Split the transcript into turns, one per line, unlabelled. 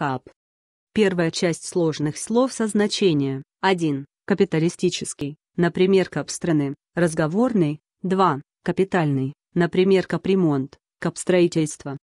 Кап. Первая часть сложных слов со значения. 1. Капиталистический, например, кап страны. Разговорный. 2. Капитальный, например, капремонт, капстроительство.